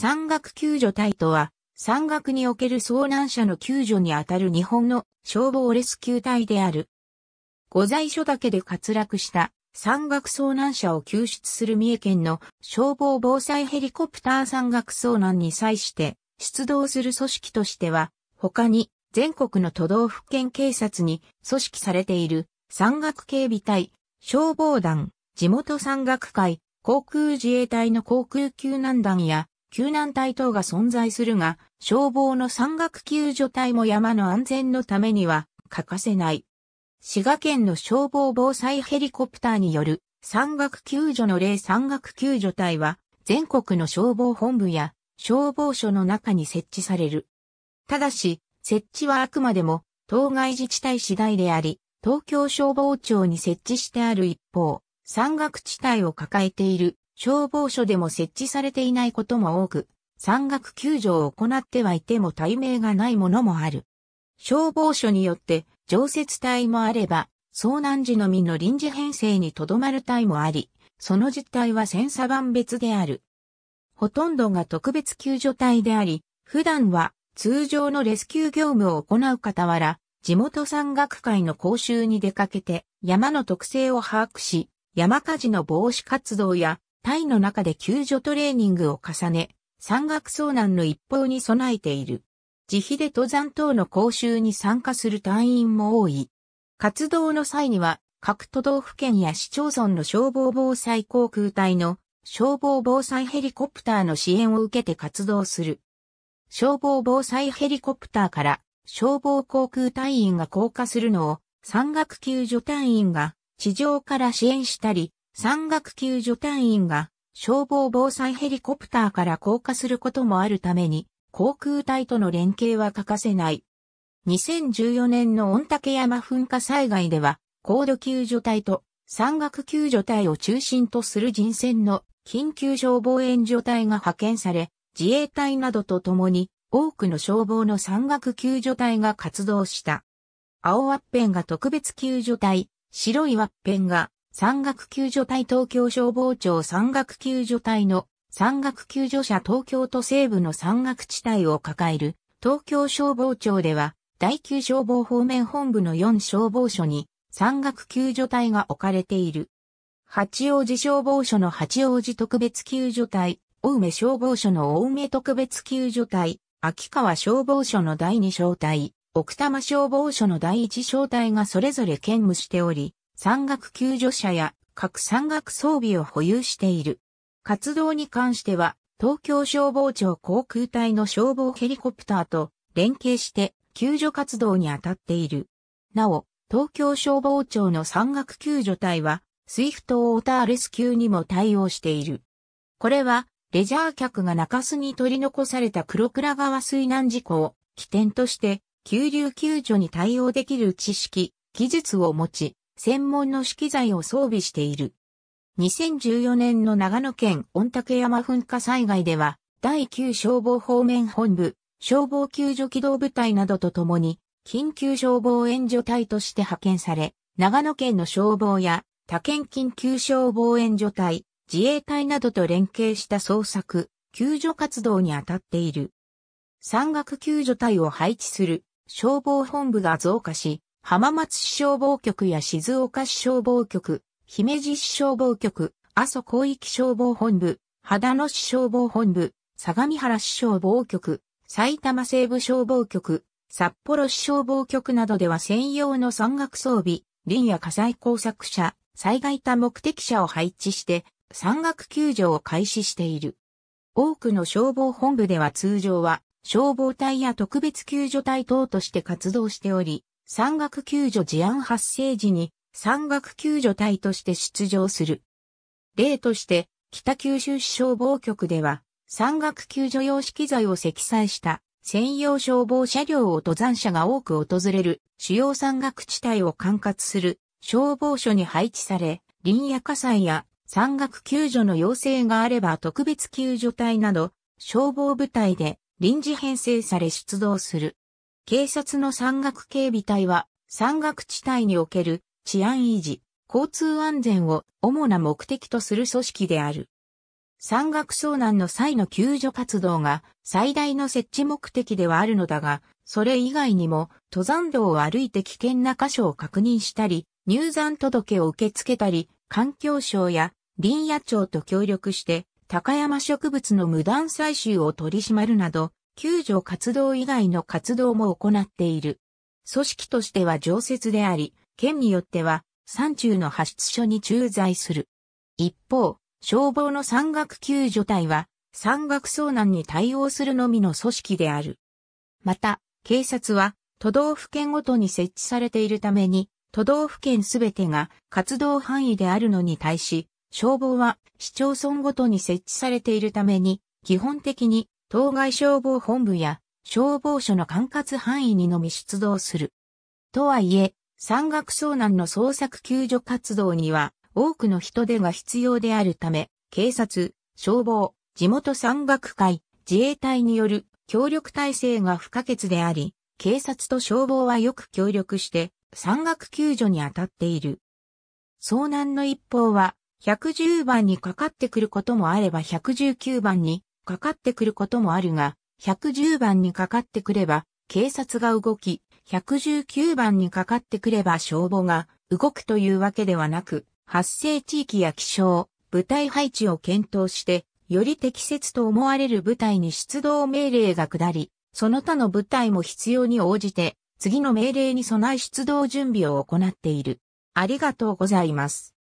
山岳救助隊とは、山岳における遭難者の救助にあたる日本の消防レスキュー隊である。御在所だけで滑落した山岳遭難者を救出する三重県の消防防災ヘリコプター山岳遭難に際して出動する組織としては、他に全国の都道府県警察に組織されている山岳警備隊、消防団、地元山岳会、航空自衛隊の航空救難団や救難隊等が存在するが、消防の山岳救助隊も山の安全のためには欠かせない。滋賀県の消防防災ヘリコプターによる山岳救助の例山岳救助隊は全国の消防本部や消防署の中に設置される。ただし、設置はあくまでも当該自治体次第であり、東京消防庁に設置してある一方、山岳地帯を抱えている消防署でも設置されていないことも多く、山岳救助を行ってはいても対名がないものもある。消防署によって常設隊もあれば、遭難時のみの臨時編成にとどまる隊もあり、その実態は千差万別である。ほとんどが特別救助隊であり、普段は通常のレスキュー業務を行う傍ら、地元山岳会の講習に出かけて山の特性を把握し、山火事の防止活動やタイの中で救助トレーニングを重ね、山岳遭難の一方に備えている。自費で登山等の講習に参加する隊員も多い。活動の際には、各都道府県や市町村の消防防災航空隊の消防防災ヘリコプターの支援を受けて活動する。消防防災ヘリコプターから消防航空隊員が降下するのを山岳救助隊員が地上から支援したり、山岳救助隊員が消防防災ヘリコプターから降下することもあるために、航空隊との連携は欠かせない。2014年の御嶽山噴火災害では、高度救助隊と山岳救助隊を中心とする人選の緊急消防援助隊が派遣され、自衛隊などと共に多くの消防の山岳救助隊が活動した。青ワッペンが特別救助隊、白いワッペンが山岳救助隊東京消防庁山岳救助隊の山岳救助者東京都西部の山岳地帯を抱える東京消防庁では第9消防方面本部の4消防署に山岳救助隊が置かれている。八王子消防署の八王子特別救助隊、青梅消防署の青梅特別救助隊、秋川消防署の第2小隊、奥多摩消防署の第1小隊がそれぞれ兼務しており、山岳救助者や各山岳装備を保有している。活動に関しては、東京消防庁航空隊の消防ヘリコプターと連携して救助活動に当たっている。なお、東京消防庁の山岳救助隊は、スイフトオーターレスキューにも対応している。これは、レジャー客が中州に取り残された黒倉川水難事故を起点として、急流救助に対応できる知識、技術を持ち、専門の資機材を装備している。2014年の長野県御嶽山噴火災害では、第9消防方面本部、消防救助機動部隊などとともに、緊急消防援助隊として派遣され、長野県の消防や他県緊急消防援助隊、自衛隊などと連携した捜索、救助活動に当たっている。山岳救助隊を配置する消防本部が増加し、浜松市消防局や静岡市消防局、姫路市消防局、阿蘇広域消防本部、秦野市消防本部、相模原市消防局、埼玉西部消防局、札幌市消防局などでは専用の山岳装備、林や火災工作車、災害多目的車を配置して、山岳救助を開始している。多くの消防本部では通常は、消防隊や特別救助隊等として活動しており、山岳救助事案発生時に山岳救助隊として出場する。例として、北九州市消防局では、山岳救助用資材を積載した専用消防車両を登山者が多く訪れる主要山岳地帯を管轄する消防署に配置され、林野火災や山岳救助の要請があれば特別救助隊など消防部隊で臨時編成され出動する。警察の山岳警備隊は、山岳地帯における治安維持、交通安全を主な目的とする組織である。山岳遭難の際の救助活動が最大の設置目的ではあるのだが、それ以外にも登山道を歩いて危険な箇所を確認したり、入山届を受け付けたり、環境省や林野庁と協力して高山植物の無断採集を取り締まるなど、救助活動以外の活動も行っている。組織としては常設であり、県によっては山中の発出所に駐在する。一方、消防の山岳救助隊は山岳遭難に対応するのみの組織である。また、警察は都道府県ごとに設置されているために、都道府県すべてが活動範囲であるのに対し、消防は市町村ごとに設置されているために、基本的に当該消防本部や消防署の管轄範囲にのみ出動する。とはいえ、山岳遭難の捜索救助活動には多くの人手が必要であるため、警察、消防、地元山岳会、自衛隊による協力体制が不可欠であり、警察と消防はよく協力して山岳救助に当たっている。遭難の一報は110番にかかってくることもあれば119番にかかってくることもあるが、110番にかかってくれば、警察が動き、119番にかかってくれば消防が動くというわけではなく、発生地域や気象、部隊配置を検討して、より適切と思われる部隊に出動命令が下り、その他の部隊も必要に応じて、次の命令に備え出動準備を行っている。ありがとうございます。